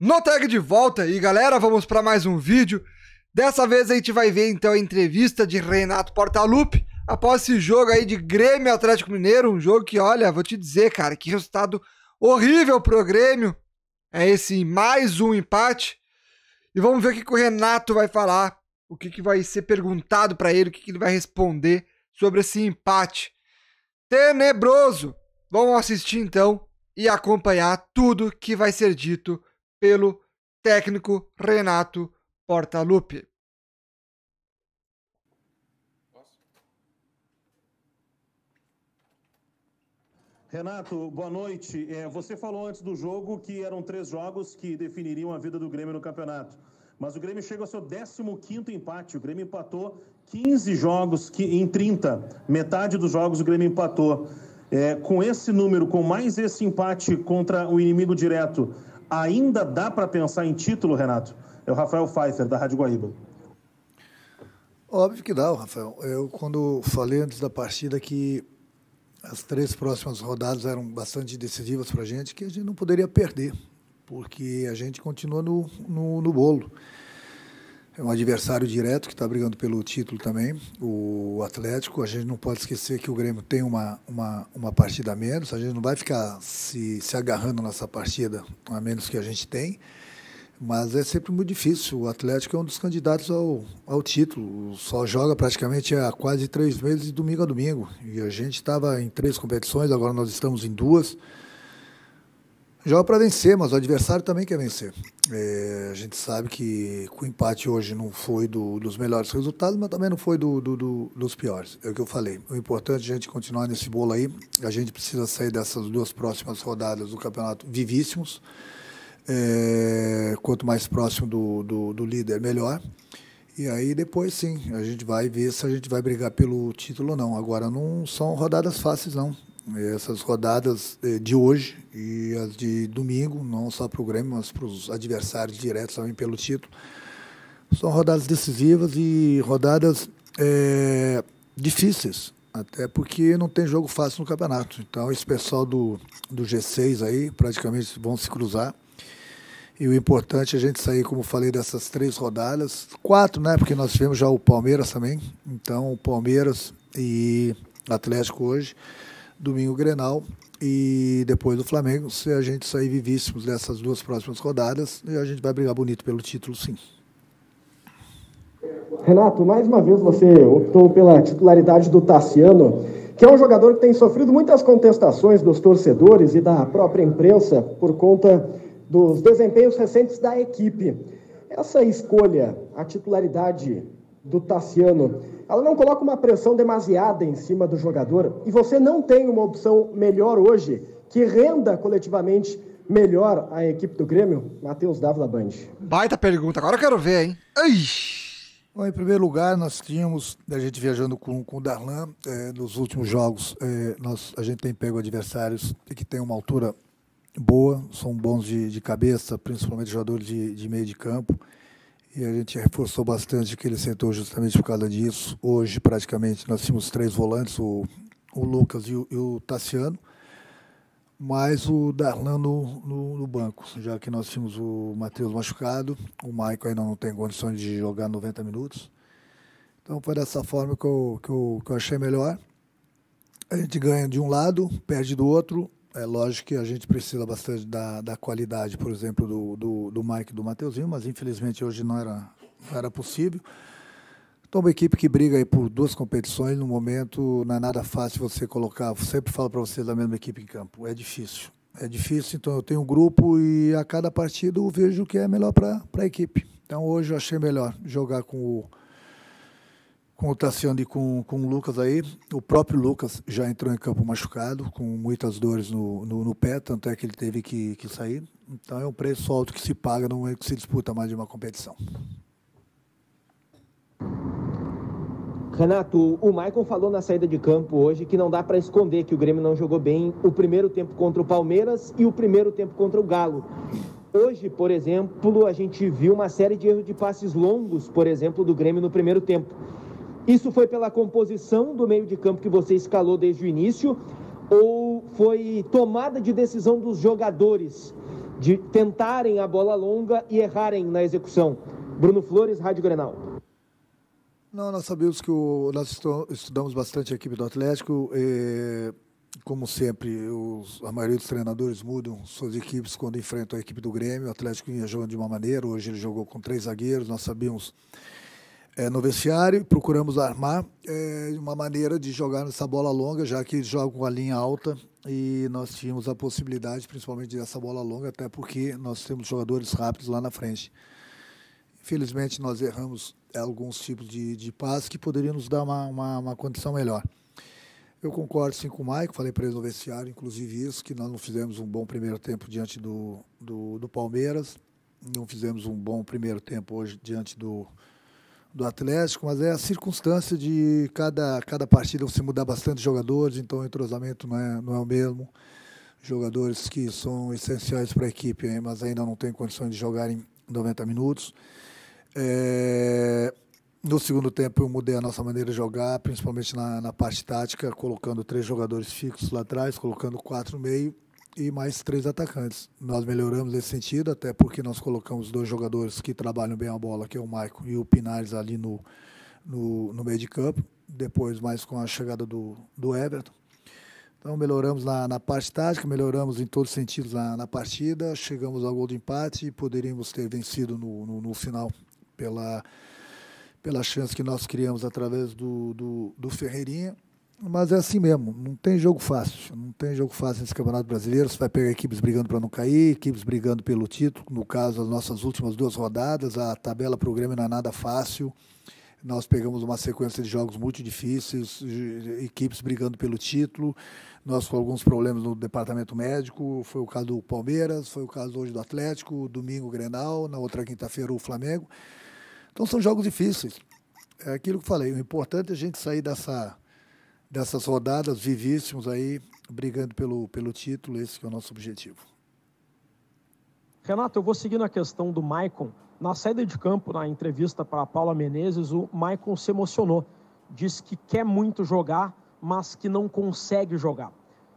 No tag de volta e galera, vamos para mais um vídeo. Dessa vez a gente vai ver então a entrevista de Renato Portaluppi após esse jogo aí de Grêmio Atlético Mineiro, um jogo que, olha, vou te dizer, cara, que resultado horrível pro Grêmio. É esse mais um empate. E vamos ver o que, que o Renato vai falar, o que, que vai ser perguntado para ele, o que, que ele vai responder sobre esse empate. Tenebroso! Vamos assistir então e acompanhar tudo que vai ser dito pelo técnico Renato Portaluppi. Renato, boa noite. É, você falou antes do jogo que eram três jogos que definiriam a vida do Grêmio no campeonato. Mas o Grêmio chega ao seu 15 empate. O Grêmio empatou 15 jogos em 30. Metade dos jogos o Grêmio empatou. É, com esse número, com mais esse empate contra o inimigo direto, ainda dá para pensar em título, Renato? É o Rafael Pfeiffer, da Rádio Guaíba. Óbvio que dá, Rafael. Eu, quando falei antes da partida que as três próximas rodadas eram bastante decisivas para a gente, que a gente não poderia perder, porque a gente continua no, no, no bolo é um adversário direto que está brigando pelo título também, o Atlético. A gente não pode esquecer que o Grêmio tem uma, uma, uma partida a menos, a gente não vai ficar se, se agarrando nessa partida, a menos que a gente tem. Mas é sempre muito difícil. O Atlético é um dos candidatos ao, ao título. Só joga praticamente há quase três meses, de domingo a domingo. E a gente estava em três competições, agora nós estamos em duas joga para vencer, mas o adversário também quer vencer. É, a gente sabe que o empate hoje não foi do, dos melhores resultados, mas também não foi do, do, dos piores. É o que eu falei. O importante é a gente continuar nesse bolo aí. A gente precisa sair dessas duas próximas rodadas do campeonato vivíssimos. É, quanto mais próximo do líder, melhor. E aí depois sim, a gente vai ver se a gente vai brigar pelo título ou não. Agora não são rodadas fáceis, não essas rodadas eh, de hoje e as de domingo, não só para o Grêmio, mas para os adversários diretos também pelo título. São rodadas decisivas e rodadas é, difíceis, até porque não tem jogo fácil no campeonato. Então, esse pessoal do, do G6 aí praticamente vão se cruzar. E o importante é a gente sair, como falei, dessas três rodadas. Quatro, né? Porque nós tivemos já o Palmeiras também. Então, o Palmeiras e Atlético hoje domingo o Grenal e depois do Flamengo, se a gente sair vivíssimos dessas duas próximas rodadas, a gente vai brigar bonito pelo título, sim. Renato, mais uma vez você optou pela titularidade do Tassiano, que é um jogador que tem sofrido muitas contestações dos torcedores e da própria imprensa por conta dos desempenhos recentes da equipe. Essa escolha, a titularidade do Tassiano, ela não coloca uma pressão demasiada em cima do jogador e você não tem uma opção melhor hoje que renda coletivamente melhor a equipe do Grêmio? Matheus Dávila Band. Baita pergunta, agora eu quero ver, hein? Ai! Bom, em primeiro lugar, nós tínhamos, a gente viajando com, com o Darlan, é, nos últimos jogos, é, nós, a gente tem pego adversários que tem uma altura boa, são bons de, de cabeça, principalmente jogadores de, de meio de campo e a gente reforçou bastante aquele setor justamente por causa disso. Hoje, praticamente, nós tínhamos três volantes, o, o Lucas e o, e o Tassiano, mais o Darlan no, no, no, banco, já que nós tínhamos o Matheus machucado, o Maicon ainda não tem condições de jogar 90 minutos. Então foi dessa forma que eu, que eu, que eu achei melhor. A gente ganha de um lado, perde do outro, é lógico que a gente precisa bastante da, da qualidade, por exemplo, do, do, do Mike e do Mateuzinho, mas infelizmente hoje não era, não era possível. Então, uma equipe que briga aí por duas competições, no momento, não é nada fácil você colocar. Eu sempre falo para vocês da mesma equipe em campo. É difícil. É difícil, então eu tenho um grupo e a cada partido eu vejo o que é melhor para a equipe. Então, hoje eu achei melhor jogar com o com o Tassiano e com, com o Lucas aí. O próprio Lucas já entrou em campo machucado, com muitas dores no, no, no pé, tanto é que ele teve que, que sair. Então é um preço alto que se paga, não é que se disputa mais de uma competição. Renato, o Maicon falou na saída de campo hoje que não dá para esconder que o Grêmio não jogou bem o primeiro tempo contra o Palmeiras e o primeiro tempo contra o Galo. Hoje, por exemplo, a gente viu uma série de erros de passes longos, por exemplo, do Grêmio no primeiro tempo. Isso foi pela composição do meio de campo que você escalou desde o início ou foi tomada de decisão dos jogadores de tentarem a bola longa e errarem na execução? Bruno Flores, Rádio Grenal. Não, nós sabemos que o, nós estudamos bastante a equipe do Atlético. E, como sempre, os, a maioria dos treinadores mudam suas equipes quando enfrentam a equipe do Grêmio. O Atlético vinha jogando de uma maneira, hoje ele jogou com três zagueiros. Nós sabíamos é, no vestiário, procuramos armar é, uma maneira de jogar nessa bola longa, já que jogam a linha alta e nós tínhamos a possibilidade, principalmente dessa bola longa, até porque nós temos jogadores rápidos lá na frente. Infelizmente, nós erramos alguns tipos de, de passes que poderiam nos dar uma, uma, uma condição melhor. Eu concordo sim com o Maico, falei para ele no vestiário, inclusive isso, que nós não fizemos um bom primeiro tempo diante do, do, do Palmeiras, não fizemos um bom primeiro tempo hoje diante do, do Atlético, mas é a circunstância de cada, cada partida você mudar bastante jogadores, então o entrosamento não é, não é o mesmo. Jogadores que são essenciais para a equipe, hein, mas ainda não têm condições de jogar em 90 minutos. É, no segundo tempo eu mudei a nossa maneira de jogar, principalmente na, na parte tática, colocando três jogadores fixos lá atrás, colocando quatro no meio e mais três atacantes. Nós melhoramos nesse sentido, até porque nós colocamos dois jogadores que trabalham bem a bola, que é o Maicon e o Pinares ali no, no, no, meio de campo, depois mais com a chegada do, do Everton. Então melhoramos na, na parte tática, melhoramos em todos os sentidos na, na partida, chegamos ao gol de empate e poderíamos ter vencido no, no, no final pela, pela chance que nós criamos através do, do, do Ferreirinha mas é assim mesmo, não tem jogo fácil. Não tem jogo fácil nesse Campeonato Brasileiro. Você vai pegar equipes brigando para não cair, equipes brigando pelo título. No caso, as nossas últimas duas rodadas, a tabela para o Grêmio não é nada fácil. Nós pegamos uma sequência de jogos muito difíceis, equipes brigando pelo título. Nós com alguns problemas no departamento médico. Foi o caso do Palmeiras, foi o caso hoje do Atlético, domingo o Grenal, na outra quinta-feira o Flamengo. Então são jogos difíceis. É aquilo que falei, o importante é a gente sair dessa dessas rodadas vivíssimos aí, brigando pelo, pelo título, esse que é o nosso objetivo. Renato, eu vou seguir na questão do Maicon. Na saída de campo, na entrevista para a Paula Menezes, o Maicon se emocionou. Diz que quer muito jogar, mas que não consegue jogar.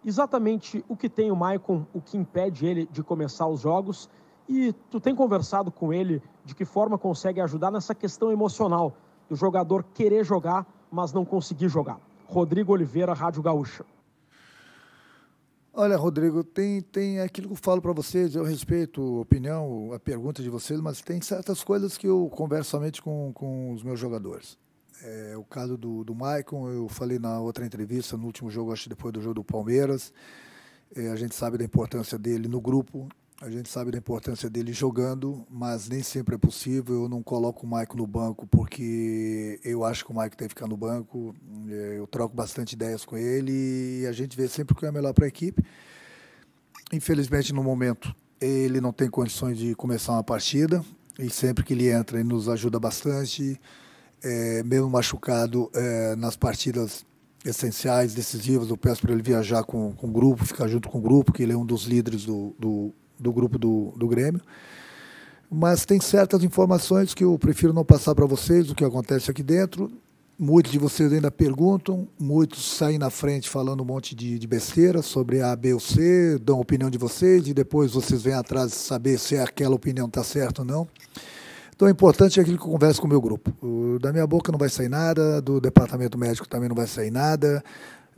Exatamente o que tem o Maicon, o que impede ele de começar os jogos. E tu tem conversado com ele de que forma consegue ajudar nessa questão emocional do jogador querer jogar, mas não conseguir jogar? Rodrigo Oliveira, Rádio Gaúcha. Olha, Rodrigo, tem, tem aquilo que eu falo para vocês, eu respeito a opinião, a pergunta de vocês, mas tem certas coisas que eu converso somente com, com os meus jogadores. É, o caso do, do Maicon, eu falei na outra entrevista, no último jogo, acho que depois do jogo do Palmeiras, é, a gente sabe da importância dele no grupo, a gente sabe da importância dele jogando, mas nem sempre é possível. Eu não coloco o Maicon no banco porque eu acho que o Maicon tem que ficar no banco. É, eu troco bastante ideias com ele e a gente vê sempre o que é melhor para a equipe. Infelizmente, no momento, ele não tem condições de começar uma partida e sempre que ele entra, ele nos ajuda bastante. É, mesmo machucado, é, nas partidas essenciais, decisivas. Eu peço para ele viajar com, com o grupo, ficar junto com o grupo, que ele é um dos líderes do, do, do grupo do, do Grêmio. Mas tem certas informações que eu prefiro não passar para vocês, o que acontece aqui dentro. Muitos de vocês ainda perguntam, muitos saem na frente falando um monte de, de besteira sobre A, B ou C, dão a opinião de vocês e depois vocês vêm atrás saber se aquela opinião está certa ou não. Então, o importante é aquilo que eu converso com o meu grupo. Da minha boca não vai sair nada, do departamento médico também não vai sair nada.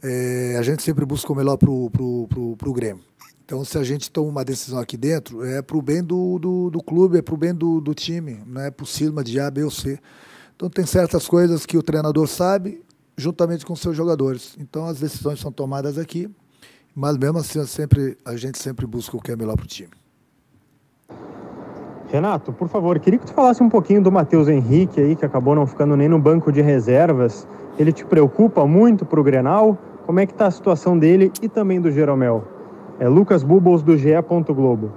É, a gente sempre busca o melhor para o Grêmio. Então, se a gente toma uma decisão aqui dentro, é para o bem do, do, do, clube, é para o bem do, do time, não é para o Silma de A, B ou C. Então, tem certas coisas que o treinador sabe, juntamente com seus jogadores. Então, as decisões são tomadas aqui, mas mesmo assim, sempre, a gente sempre busca o que é melhor para o time. Renato, por favor, queria que tu falasse um pouquinho do Matheus Henrique aí, que acabou não ficando nem no banco de reservas. Ele te preocupa muito para o Grenal? Como é que está a situação dele e também do Jeromel? É Lucas Bubos do GE. Globo.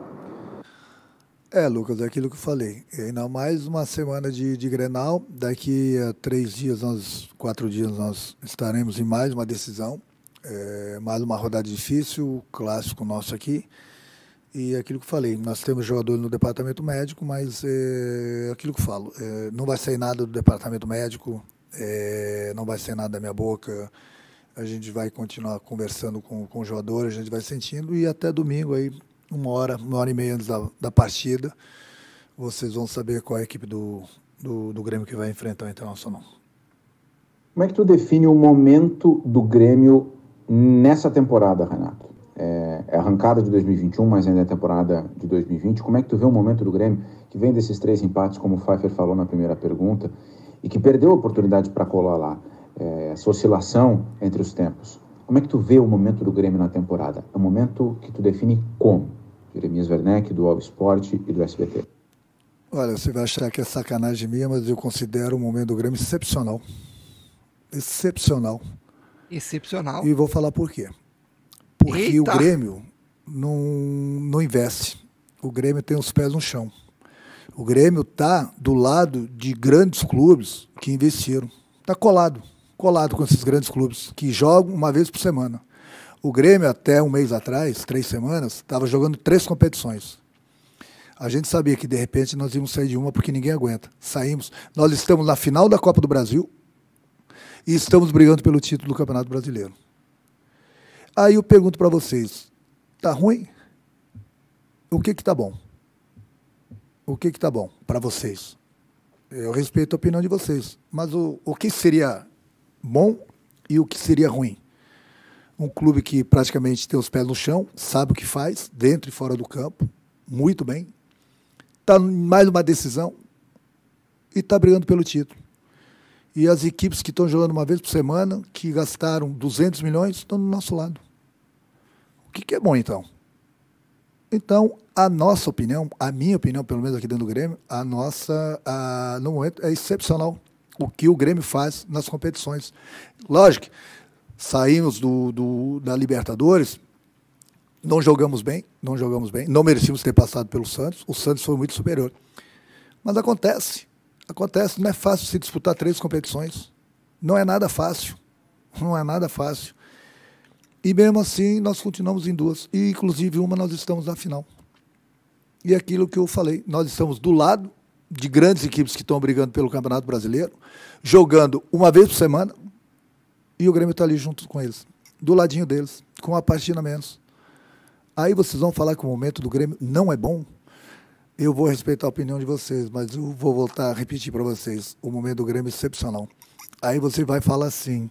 É, Lucas, é aquilo que eu falei. E é, ainda mais uma semana de, de Grenal. Daqui a três dias, nós, quatro dias, nós estaremos em mais uma decisão. É, mais uma rodada difícil, clássico nosso aqui. E é aquilo que eu falei, nós temos jogadores no departamento médico, mas é, é aquilo que eu falo, é, não vai sair nada do departamento médico, é, não vai sair nada da minha boca. A gente vai continuar conversando com, com o jogador, a gente vai sentindo, e até domingo, aí, uma hora, uma hora e meia antes da, da partida, vocês vão saber qual é a equipe do, do, do Grêmio que vai enfrentar o Internacional. Como é que tu define o momento do Grêmio nessa temporada, Renato? É, é arrancada de 2021, mas ainda é temporada de 2020. Como é que tu vê o momento do Grêmio que vem desses três empates, como o Pfeiffer falou na primeira pergunta, e que perdeu a oportunidade para colar lá? é, essa oscilação entre os tempos. Como é que tu vê o momento do Grêmio na temporada? É um momento que tu define como? Jeremias Werneck, do All Sport e do SBT. Olha, você vai achar que é sacanagem minha, mas eu considero o momento do Grêmio excepcional. Excepcional. Excepcional. E vou falar por quê. Porque Eita. o Grêmio não, não investe. O Grêmio tem os pés no chão. O Grêmio está do lado de grandes clubes que investiram. Está colado colado com esses grandes clubes que jogam uma vez por semana. O Grêmio, até um mês atrás, três semanas, estava jogando três competições. A gente sabia que, de repente, nós íamos sair de uma porque ninguém aguenta. Saímos. Nós estamos na final da Copa do Brasil e estamos brigando pelo título do Campeonato Brasileiro. Aí eu pergunto para vocês: está ruim? O que que tá bom? O que que tá bom para vocês? Eu respeito a opinião de vocês, mas o, o que seria bom e o que seria ruim. Um clube que praticamente tem os pés no chão, sabe o que faz, dentro e fora do campo, muito bem. Está mais uma decisão e está brigando pelo título. E as equipes que estão jogando uma vez por semana, que gastaram 200 milhões, estão do nosso lado. O que, que é bom, então? Então, a nossa opinião, a minha opinião, pelo menos aqui dentro do Grêmio, a nossa, a, no momento, é excepcional o que o Grêmio faz nas competições. Lógico, saímos do, do, da Libertadores, não jogamos bem, não jogamos bem, não merecíamos ter passado pelo Santos, o Santos foi muito superior. Mas acontece, acontece, não é fácil se disputar três competições, não é nada fácil, não é nada fácil. E mesmo assim, nós continuamos em duas, e inclusive uma nós estamos na final. E é aquilo que eu falei, nós estamos do lado de grandes equipes que estão brigando pelo Campeonato Brasileiro, jogando uma vez por semana, e o Grêmio está ali junto com eles, do ladinho deles, com uma partida menos. Aí vocês vão falar que o momento do Grêmio não é bom? Eu vou respeitar a opinião de vocês, mas eu vou voltar a repetir para vocês: o momento do Grêmio é excepcional. Aí você vai falar assim.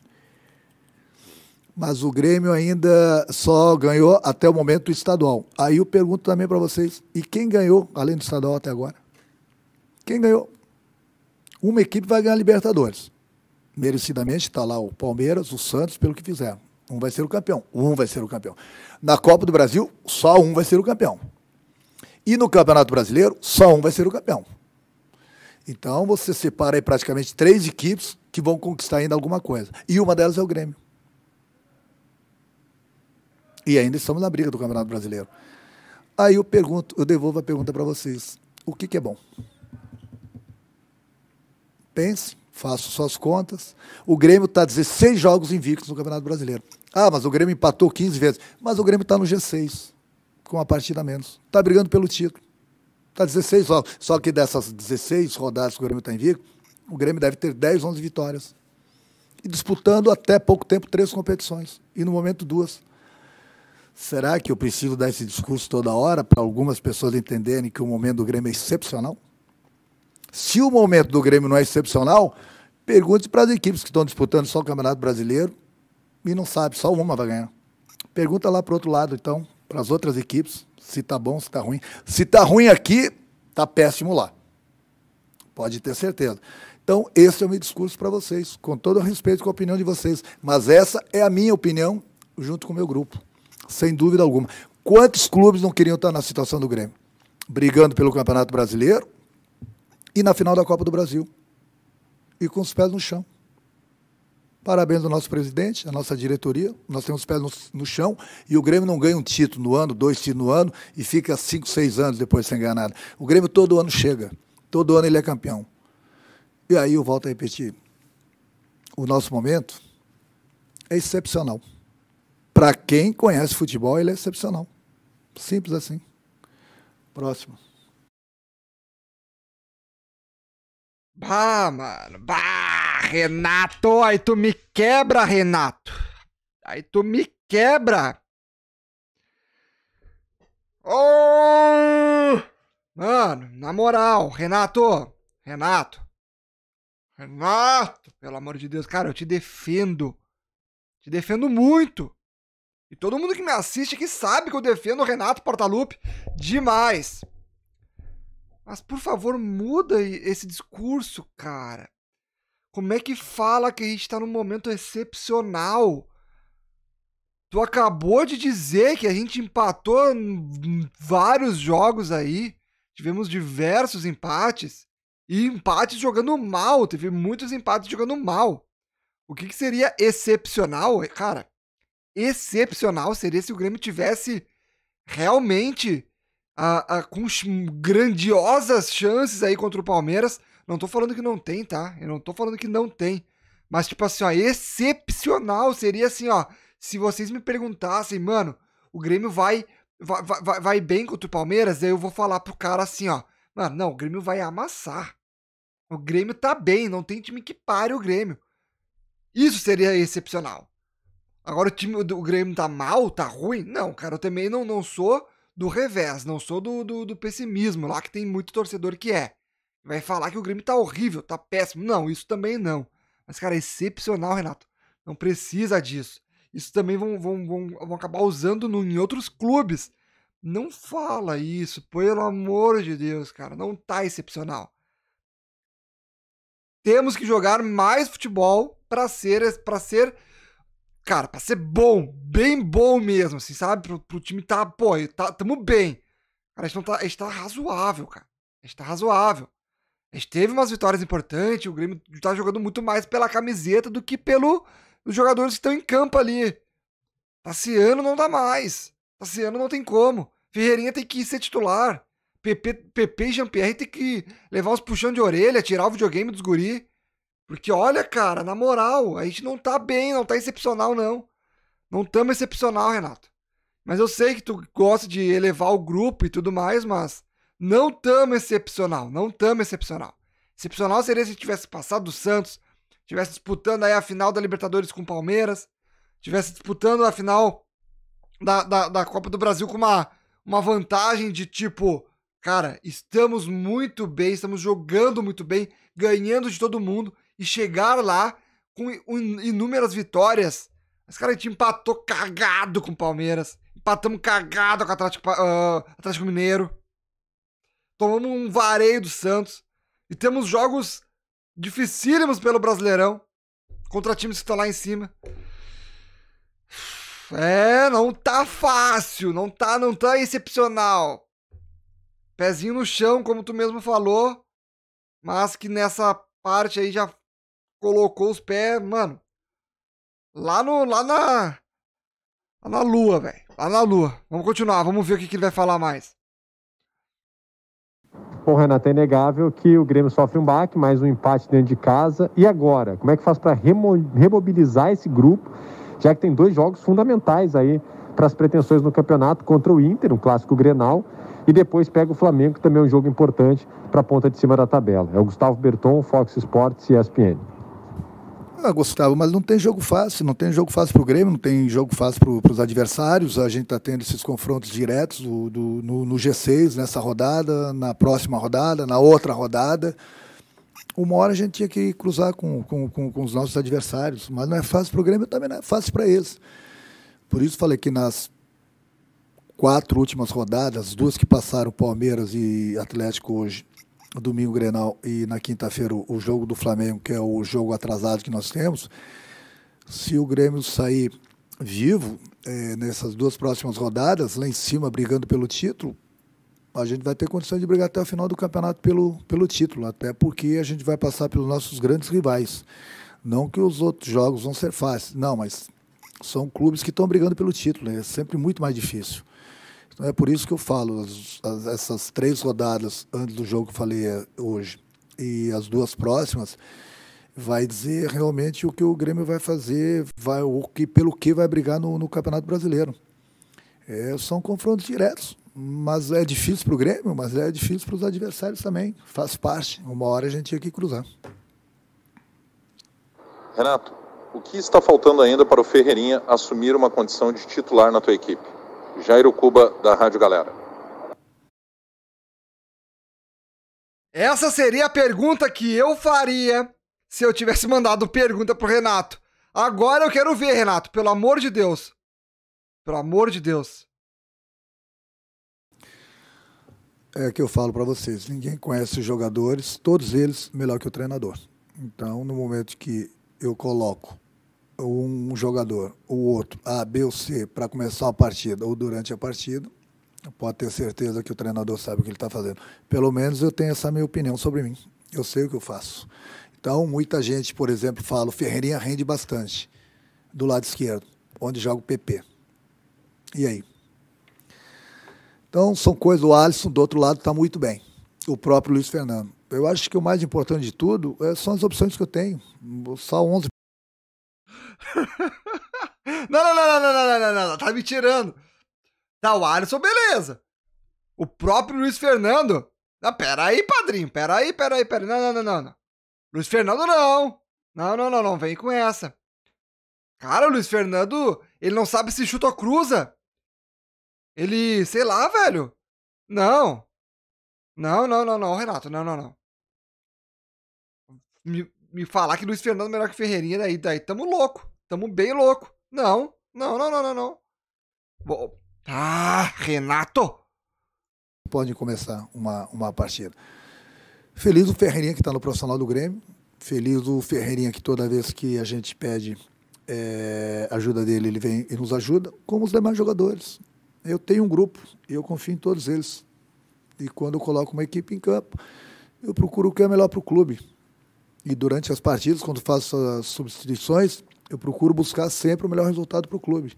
Mas o Grêmio ainda só ganhou até o momento do estadual. Aí eu pergunto também para vocês: e quem ganhou além do estadual até agora? Quem ganhou? Uma equipe vai ganhar a Libertadores. Merecidamente está lá o Palmeiras, o Santos, pelo que fizeram. Um vai ser o campeão. Um vai ser o campeão. Na Copa do Brasil, só um vai ser o campeão. E no Campeonato Brasileiro, só um vai ser o campeão. Então você separa aí praticamente três equipes que vão conquistar ainda alguma coisa. E uma delas é o Grêmio. E ainda estamos na briga do Campeonato Brasileiro. Aí eu pergunto, eu devolvo a pergunta para vocês: o que, que é bom? pense, faço suas contas. O Grêmio está 16 jogos invictos no Campeonato Brasileiro. Ah, mas o Grêmio empatou 15 vezes. Mas o Grêmio está no G6, com uma partida a menos. Está brigando pelo título. Está 16 jogos. Só que dessas 16 rodadas que o Grêmio está invicto, o Grêmio deve ter 10, 11 vitórias. E disputando até pouco tempo três competições. E no momento duas. Será que eu preciso dar esse discurso toda hora para algumas pessoas entenderem que o momento do Grêmio é excepcional? Se o momento do Grêmio não é excepcional, pergunte para as equipes que estão disputando só o Campeonato Brasileiro e não sabe, só uma vai ganhar. Pergunta lá para outro lado, então, para as outras equipes, se está bom, se está ruim. Se está ruim aqui, está péssimo lá. Pode ter certeza. Então, esse é o meu discurso para vocês, com todo o respeito com a opinião de vocês. Mas essa é a minha opinião, junto com o meu grupo, sem dúvida alguma. Quantos clubes não queriam estar na situação do Grêmio? Brigando pelo Campeonato Brasileiro, e na final da Copa do Brasil. E com os pés no chão. Parabéns ao nosso presidente, à nossa diretoria. Nós temos os pés no, no, chão e o Grêmio não ganha um título no ano, dois títulos no ano e fica cinco, seis anos depois sem ganhar nada. O Grêmio todo ano chega, todo ano ele é campeão. E aí eu volto a repetir: o nosso momento é excepcional. Para quem conhece futebol, ele é excepcional. Simples assim. Próximo. Bah, mano. Bah, Renato. Aí tu me quebra, Renato. Aí tu me quebra. Oh! Mano, na moral, Renato. Renato. Renato, pelo amor de Deus, cara, eu te defendo. Te defendo muito. E todo mundo que me assiste aqui sabe que eu defendo o Renato Portaluppi demais. Mas por favor, muda esse discurso, cara. Como é que fala que a gente tá num momento excepcional? Tu acabou de dizer que a gente empatou vários jogos aí. Tivemos diversos empates. E empates jogando mal. Teve muitos empates jogando mal. O que, que seria excepcional? Cara, excepcional seria se o Grêmio tivesse realmente a, a, com grandiosas chances aí contra o Palmeiras. Não tô falando que não tem, tá? Eu não tô falando que não tem. Mas, tipo assim, ó, excepcional. Seria assim, ó. Se vocês me perguntassem, mano, o Grêmio vai, vai, vai, vai bem contra o Palmeiras, aí eu vou falar pro cara assim, ó. Mano, não, o Grêmio vai amassar. O Grêmio tá bem, não tem time que pare o Grêmio. Isso seria excepcional. Agora o time do Grêmio tá mal, tá ruim? Não, cara, eu também não, não sou do revés, não sou do, do, do pessimismo lá que tem muito torcedor que é. Vai falar que o Grêmio tá horrível, tá péssimo. Não, isso também não. Mas, cara, é excepcional, Renato. Não precisa disso. Isso também vão, vão, vão, vão acabar usando no, em outros clubes. Não fala isso, pelo amor de Deus, cara. Não tá excepcional. Temos que jogar mais futebol para ser para ser cara, pra ser bom, bem bom mesmo, assim, sabe? Pro, pro time tá, pô, tá, tamo bem. Cara, a gente, não tá, a gente tá razoável, cara. A gente tá razoável. A gente teve umas vitórias importantes, o Grêmio tá jogando muito mais pela camiseta do que pelos jogadores que estão em campo ali. Tassiano tá não dá mais. Tassiano tá não tem como. Ferreirinha tem que ser titular. PP, PP e Jean-Pierre tem que levar uns puxão de orelha, tirar o videogame dos guri. Porque olha, cara, na moral, a gente não tá bem, não tá excepcional, não. Não tamo excepcional, Renato. Mas eu sei que tu gosta de elevar o grupo e tudo mais, mas não tamo excepcional, não tamo excepcional. Excepcional seria se tivesse passado do Santos, tivesse disputando aí a final da Libertadores com o Palmeiras, tivesse disputando a final da, da, da Copa do Brasil com uma, uma vantagem de tipo, cara, estamos muito bem, estamos jogando muito bem, ganhando de todo mundo e chegar lá com inúmeras vitórias. Mas, cara, a gente empatou cagado com o Palmeiras. Empatamos cagado com o Atlético, uh, Atlético Mineiro. Tomamos um vareio do Santos. E temos jogos dificílimos pelo Brasileirão contra times que estão lá em cima. É, não tá fácil, não tá, não tá excepcional. Pezinho no chão, como tu mesmo falou, mas que nessa parte aí já colocou os pés, mano, lá no lá na lá na lua, velho. Lá na lua. Vamos continuar, vamos ver o que, que ele vai falar mais. Bom, Renato, é inegável que o Grêmio sofre um baque, mais um empate dentro de casa. E agora? Como é que faz para remobilizar esse grupo, já que tem dois jogos fundamentais aí para as pretensões no campeonato contra o Inter, um clássico Grenal, e depois pega o Flamengo, que também é um jogo importante para a ponta de cima da tabela. É o Gustavo Berton, Fox Sports e ESPN. Ah, Gustavo, mas não tem jogo fácil, não tem jogo fácil para o Grêmio, não tem jogo fácil para os adversários. A gente está tendo esses confrontos diretos do, do, no, no, G6 nessa rodada, na próxima rodada, na outra rodada. Uma hora a gente tinha que cruzar com, com, com, com os nossos adversários, mas não é fácil para o Grêmio, também não é fácil para eles. Por isso falei que nas quatro últimas rodadas, duas que passaram Palmeiras e Atlético hoje, domingo o Grenal e na quinta-feira o jogo do Flamengo, que é o jogo atrasado que nós temos, se o Grêmio sair vivo é, nessas duas próximas rodadas, lá em cima brigando pelo título, a gente vai ter condição de brigar até o final do campeonato pelo, pelo título, até porque a gente vai passar pelos nossos grandes rivais. Não que os outros jogos vão ser fáceis, não, mas são clubes que estão brigando pelo título, é sempre muito mais difícil. É por isso que eu falo, as, as, essas três rodadas antes do jogo que eu falei é, hoje e as duas próximas, vai dizer realmente o que o Grêmio vai fazer, vai, o que, pelo que vai brigar no, no Campeonato Brasileiro. É, são confrontos diretos, mas é difícil para o Grêmio, mas é difícil para os adversários também. Faz parte. Uma hora a gente tinha que cruzar. Renato, o que está faltando ainda para o Ferreirinha assumir uma condição de titular na tua equipe? Jairo Cuba, da Rádio Galera. Essa seria a pergunta que eu faria se eu tivesse mandado pergunta pro Renato. Agora eu quero ver, Renato, pelo amor de Deus. Pelo amor de Deus. É que eu falo para vocês, ninguém conhece os jogadores, todos eles melhor que o treinador. Então, no momento que eu coloco um jogador, o outro, A, B ou C, para começar a partida ou durante a partida, pode ter certeza que o treinador sabe o que ele está fazendo. Pelo menos eu tenho essa minha opinião sobre mim. Eu sei o que eu faço. Então, muita gente, por exemplo, fala: o Ferreirinha rende bastante do lado esquerdo, onde joga o PP. E aí? Então, são coisas. O Alisson, do outro lado, está muito bem. O próprio Luiz Fernando. Eu acho que o mais importante de tudo é, são as opções que eu tenho. Só 11 não, não, não, não, não, não, não, não, não, tá me tirando. Tá o Alisson, beleza. O próprio Luiz Fernando. Ah, pera aí, padrinho, pera aí, pera aí, pera aí. Não, não, não, não, não. Luiz Fernando não. Não, não, não, não, vem com essa. Cara, o Luiz Fernando, ele não sabe se chuta ou cruza. Ele, sei lá, velho. Não. Não, não, não, não, Renato, não, não, não me falar que Luiz Fernando é melhor que Ferreirinha, daí, daí tamo louco. Tamo bem louco. Não, não, não, não, não, não. Bom, ah, tá, Renato! Pode começar uma, uma partida. Feliz o Ferreirinha que está no profissional do Grêmio. Feliz o Ferreirinha que toda vez que a gente pede é, ajuda dele, ele vem e nos ajuda, como os demais jogadores. Eu tenho um grupo e eu confio em todos eles. E quando eu coloco uma equipe em campo, eu procuro o que é melhor para o clube e durante as partidas, quando faço as substituições, eu procuro buscar sempre o melhor resultado para o clube.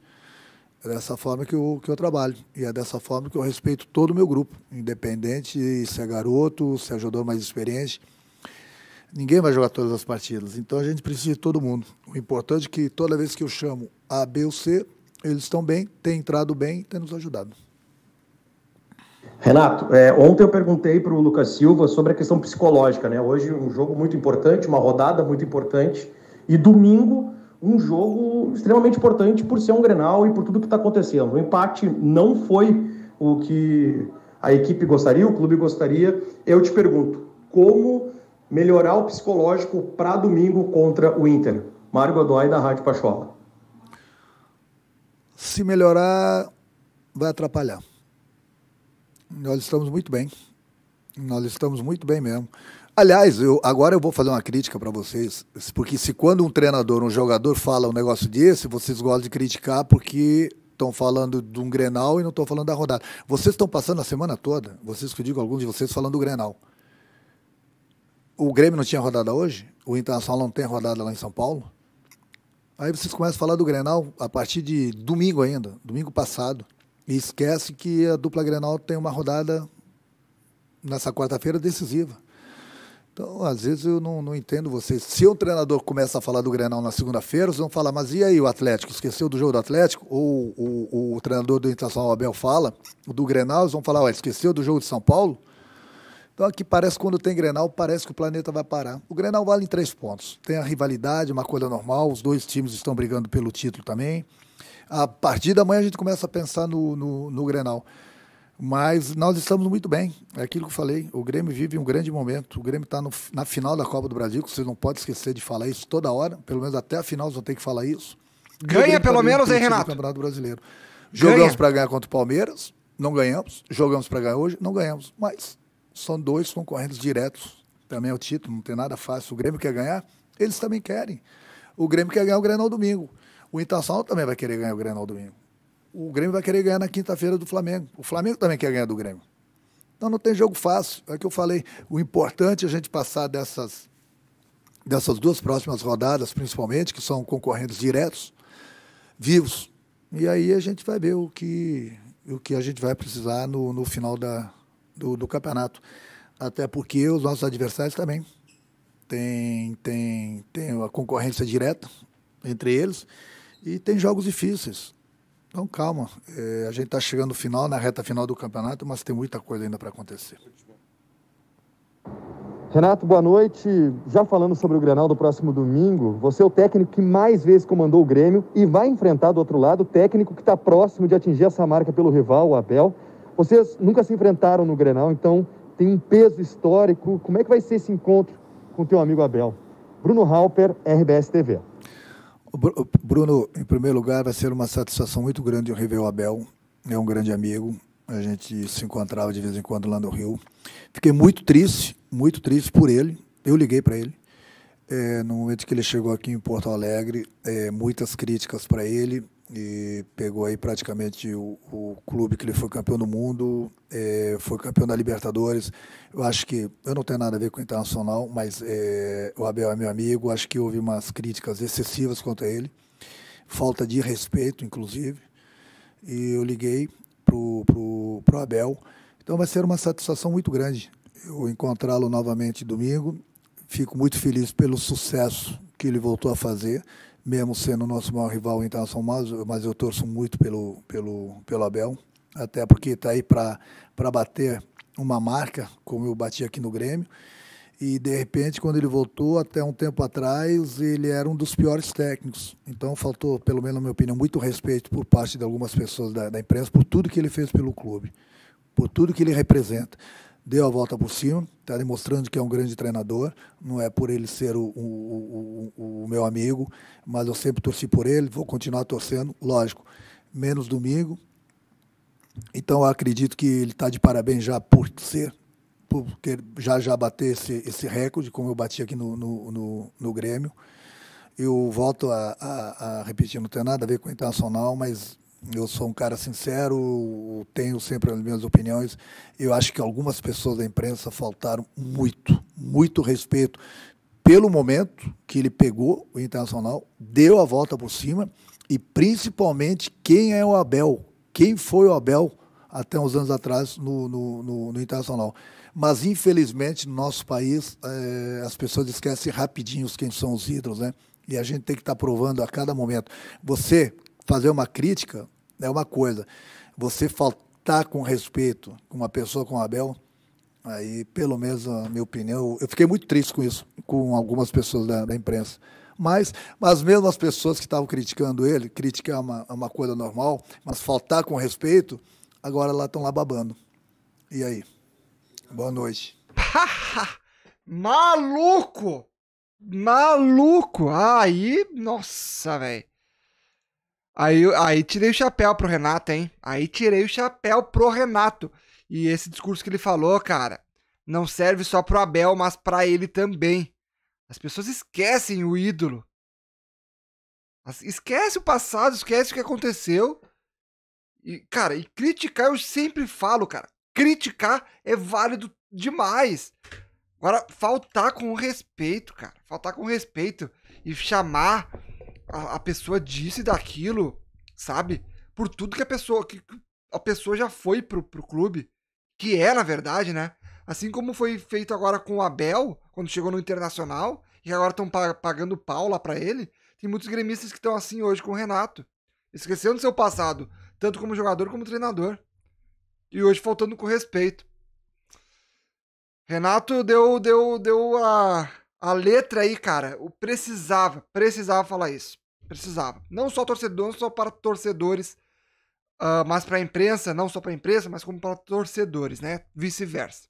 É dessa forma que eu, que eu trabalho. E é dessa forma que eu respeito todo o meu grupo, independente se é garoto, se é jogador mais experiente. Ninguém vai jogar todas as partidas, então a gente precisa de todo mundo. O importante é que toda vez que eu chamo A, B ou C, eles estão bem, têm entrado bem e têm nos ajudado. Renato, é, ontem eu perguntei para o Lucas Silva sobre a questão psicológica, né? Hoje um jogo muito importante, uma rodada muito importante. E domingo, um jogo extremamente importante por ser um Grenal e por tudo que está acontecendo. O empate não foi o que a equipe gostaria, o clube gostaria. Eu te pergunto, como melhorar o psicológico para domingo contra o Inter? Mário Godoy, da Rádio Pachola. Se melhorar, vai atrapalhar. Nós estamos muito bem. Nós estamos muito bem mesmo. Aliás, eu, agora eu vou fazer uma crítica para vocês, porque se quando um treinador, um jogador fala um negócio desse, vocês gostam de criticar porque estão falando de um Grenal e não estão falando da rodada. Vocês estão passando a semana toda, vocês que eu digo, alguns de vocês falando do Grenal. O Grêmio não tinha rodada hoje? O Internacional não tem rodada lá em São Paulo? Aí vocês começam a falar do Grenal a partir de domingo ainda, domingo passado. E esquece que a dupla Grenal tem uma rodada nessa quarta-feira decisiva. Então, às vezes eu não, não entendo vocês. Se o treinador começa a falar do Grenal na segunda-feira, vocês vão falar, mas e aí o Atlético? Esqueceu do jogo do Atlético? Ou, o treinador do Internacional Abel fala do Grenal, eles vão falar, esqueceu do jogo de São Paulo? Então aqui parece quando tem Grenal, parece que o planeta vai parar. O Grenal vale em três pontos. Tem a rivalidade, uma coisa normal, os dois times estão brigando pelo título também a partir da manhã a gente começa a pensar no, no, no Grenal. Mas nós estamos muito bem. É aquilo que eu falei. O Grêmio vive um grande momento. O Grêmio está na final da Copa do Brasil. Você não pode esquecer de falar isso toda hora. Pelo menos até a final você vão ter que falar isso. Ganha pelo menos, hein, Renato? Campeonato Brasileiro. Jogamos para ganhar contra o Palmeiras. Não ganhamos. Jogamos para ganhar hoje. Não ganhamos. Mas são dois concorrentes diretos. Também é o título. Não tem nada fácil. O Grêmio quer ganhar. Eles também querem. O Grêmio quer ganhar o Grenal domingo. O Internacional também vai querer ganhar o Grêmio no domingo. O Grêmio vai querer ganhar na quinta-feira do Flamengo. O Flamengo também quer ganhar do Grêmio. Então não tem jogo fácil. É que eu falei. O importante é a gente passar dessas, dessas duas próximas rodadas, principalmente, que são concorrentes diretos, vivos. E aí a gente vai ver o que, o que a gente vai precisar no, no final da, do, do campeonato. Até porque os nossos adversários também têm tem, tem a concorrência direta entre eles. E tem jogos difíceis. Então, calma. É, a gente está chegando no final, na reta final do campeonato, mas tem muita coisa ainda para acontecer. Renato, boa noite. Já falando sobre o Grenal do próximo domingo, você é o técnico que mais vezes comandou o Grêmio e vai enfrentar do outro lado o técnico que está próximo de atingir essa marca pelo rival, o Abel. Vocês nunca se enfrentaram no Grenal, então tem um peso histórico. Como é que vai ser esse encontro com o teu amigo Abel? Bruno Halper, RBS TV. Bruno, em primeiro lugar, vai ser uma satisfação muito grande rever o Abel. É um grande amigo. A gente se encontrava de vez em quando lá no Rio. Fiquei muito triste, muito triste por ele. Eu liguei para ele. É, no momento que ele chegou aqui em Porto Alegre, é, muitas críticas para ele e pegou aí praticamente o, o, clube que ele foi campeão do mundo, é, foi campeão da Libertadores. Eu acho que eu não tenho nada a ver com o Internacional, mas é, o Abel é meu amigo. Acho que houve umas críticas excessivas contra ele, falta de respeito, inclusive. E eu liguei para pro, pro Abel. Então vai ser uma satisfação muito grande eu encontrá-lo novamente domingo. Fico muito feliz pelo sucesso que ele voltou a fazer mesmo sendo o nosso maior rival internacional, mas, mas eu torço muito pelo, pelo, pelo Abel, até porque está aí para bater uma marca, como eu bati aqui no Grêmio. E, de repente, quando ele voltou, até um tempo atrás, ele era um dos piores técnicos. Então, faltou, pelo menos na minha opinião, muito respeito por parte de algumas pessoas da, da imprensa por tudo que ele fez pelo clube, por tudo que ele representa deu a volta por cima, está demonstrando que é um grande treinador. Não é por ele ser o, o, o, o, meu amigo, mas eu sempre torci por ele, vou continuar torcendo, lógico. Menos domingo. Então acredito que ele está de parabéns já por ser, porque já já bater esse, esse recorde, como eu bati aqui no, no, no, no Grêmio. Eu volto a, a, a repetir, não tem nada a ver com o Internacional, mas eu sou um cara sincero, tenho sempre as minhas opiniões. Eu acho que algumas pessoas da imprensa faltaram muito, muito respeito pelo momento que ele pegou o Internacional, deu a volta por cima e principalmente quem é o Abel, quem foi o Abel até uns anos atrás no, no, no, no Internacional. Mas, infelizmente, no nosso país, é, as pessoas esquecem rapidinho quem são os ídolos, né? E a gente tem que estar tá provando a cada momento. Você, fazer uma crítica é uma coisa. Você faltar com respeito com uma pessoa com o Abel, aí, pelo menos, a minha opinião, eu fiquei muito triste com isso, com algumas pessoas da, da imprensa. Mas, mas mesmo as pessoas que estavam criticando ele, criticar é uma, é uma coisa normal, mas faltar com respeito, agora lá estão lá babando. E aí? Boa noite. Maluco! Maluco! Aí, nossa, velho. Aí, aí tirei o chapéu pro Renato, hein? Aí tirei o chapéu pro Renato. E esse discurso que ele falou, cara, não serve só pro Abel, mas pra ele também. As pessoas esquecem o ídolo. Esquece o passado, esquece o que aconteceu. E, cara, e criticar eu sempre falo, cara. Criticar é válido demais. Agora, faltar com respeito, cara. Faltar com respeito e chamar a, a pessoa disse daquilo, sabe? Por tudo que a pessoa que a pessoa já foi pro, pro clube, que é na verdade, né? Assim como foi feito agora com o Abel, quando chegou no Internacional, e agora estão pagando pau lá para ele, tem muitos gremistas que estão assim hoje com o Renato, esquecendo seu passado, tanto como jogador como treinador. E hoje faltando com respeito. Renato deu deu deu a a letra aí, cara, o precisava, precisava falar isso. Precisava. Não só torcedor, não só para torcedores, uh, mas para a imprensa, não só para a imprensa, mas como para torcedores, né? Vice-versa.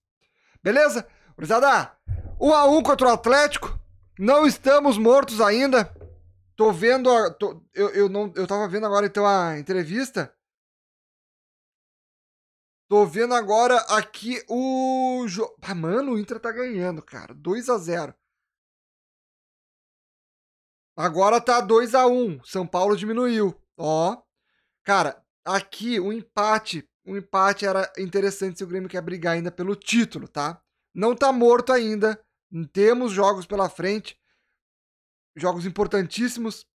Beleza? Urizada, 1 a 1 contra o Atlético. Não estamos mortos ainda. Tô vendo a, tô, eu, eu não eu tava vendo agora então a entrevista. Tô vendo agora aqui o. Jo... Ah, mano, o Inter tá ganhando, cara. 2 a 0 Agora tá 2 a 1 um. São Paulo diminuiu. Ó. Cara, aqui o um empate. O um empate era interessante se o Grêmio quer brigar ainda pelo título, tá? Não tá morto ainda. Temos jogos pela frente. Jogos importantíssimos.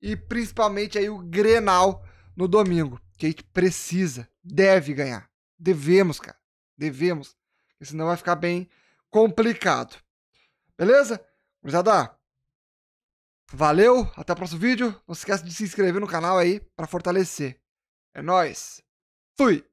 E principalmente aí o Grenal no domingo. Que a gente precisa, deve ganhar. Devemos, cara. Devemos. Porque senão vai ficar bem complicado. Beleza? Cruzada, Valeu, até o próximo vídeo. Não se esqueça de se inscrever no canal aí para fortalecer. É nóis. Fui!